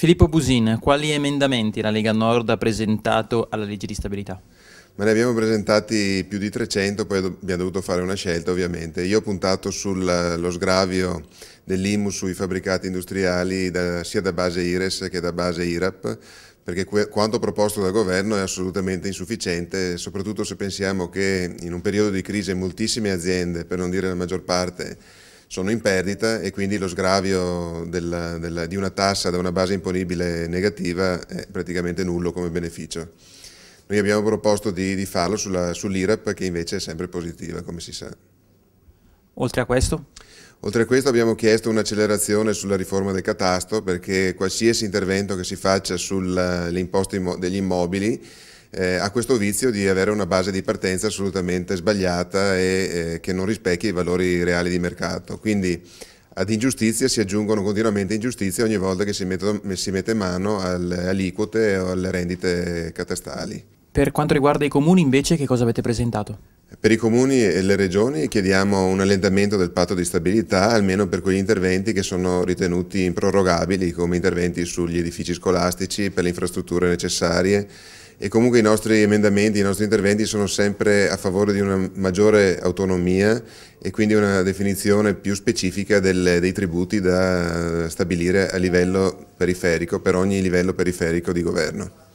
Filippo Busin, quali emendamenti la Lega Nord ha presentato alla legge di stabilità? Ma ne abbiamo presentati più di 300, poi abbiamo dovuto fare una scelta ovviamente. Io ho puntato sullo sgravio dell'IMU sui fabbricati industriali da, sia da base IRES che da base IRAP, perché quanto proposto dal governo è assolutamente insufficiente, soprattutto se pensiamo che in un periodo di crisi moltissime aziende, per non dire la maggior parte, sono in perdita e quindi lo sgravio della, della, di una tassa da una base imponibile negativa è praticamente nullo come beneficio. Noi abbiamo proposto di, di farlo sull'IRAP sull che invece è sempre positiva, come si sa. Oltre a questo? Oltre a questo abbiamo chiesto un'accelerazione sulla riforma del catasto perché qualsiasi intervento che si faccia sulle imposte degli immobili eh, ha questo vizio di avere una base di partenza assolutamente sbagliata e eh, che non rispecchia i valori reali di mercato. Quindi ad ingiustizie si aggiungono continuamente ingiustizie ogni volta che si, metto, si mette mano alle aliquote o alle rendite catastali. Per quanto riguarda i comuni invece che cosa avete presentato? Per i comuni e le regioni chiediamo un allentamento del patto di stabilità, almeno per quegli interventi che sono ritenuti improrogabili, come interventi sugli edifici scolastici, per le infrastrutture necessarie e comunque i nostri emendamenti, i nostri interventi sono sempre a favore di una maggiore autonomia e quindi una definizione più specifica del, dei tributi da stabilire a livello periferico, per ogni livello periferico di governo.